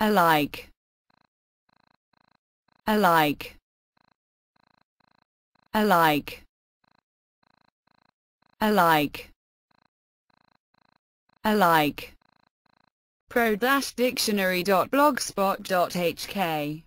alike alike alike alike alike pro-dictionary.blogspot.hk